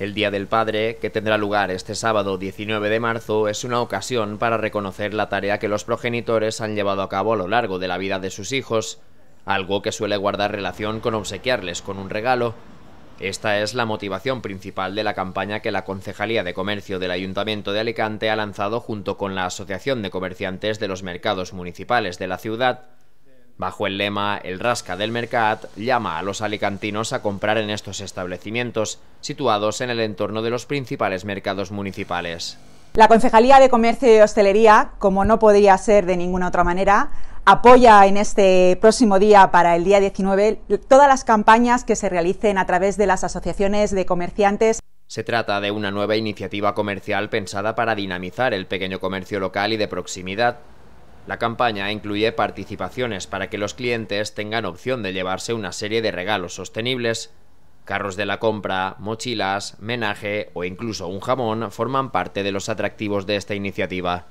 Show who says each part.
Speaker 1: El Día del Padre, que tendrá lugar este sábado 19 de marzo, es una ocasión para reconocer la tarea que los progenitores han llevado a cabo a lo largo de la vida de sus hijos, algo que suele guardar relación con obsequiarles con un regalo. Esta es la motivación principal de la campaña que la Concejalía de Comercio del Ayuntamiento de Alicante ha lanzado junto con la Asociación de Comerciantes de los Mercados Municipales de la ciudad, Bajo el lema El Rasca del Mercat, llama a los alicantinos a comprar en estos establecimientos, situados en el entorno de los principales mercados municipales.
Speaker 2: La Concejalía de Comercio y Hostelería, como no podría ser de ninguna otra manera, apoya en este próximo día para el día 19 todas las campañas que se realicen a través de las asociaciones de comerciantes
Speaker 1: se trata de una nueva iniciativa comercial pensada para dinamizar el pequeño comercio local y de proximidad, la campaña incluye participaciones para que los clientes tengan opción de llevarse una serie de regalos sostenibles. Carros de la compra, mochilas, menaje o incluso un jamón forman parte de los atractivos de esta iniciativa.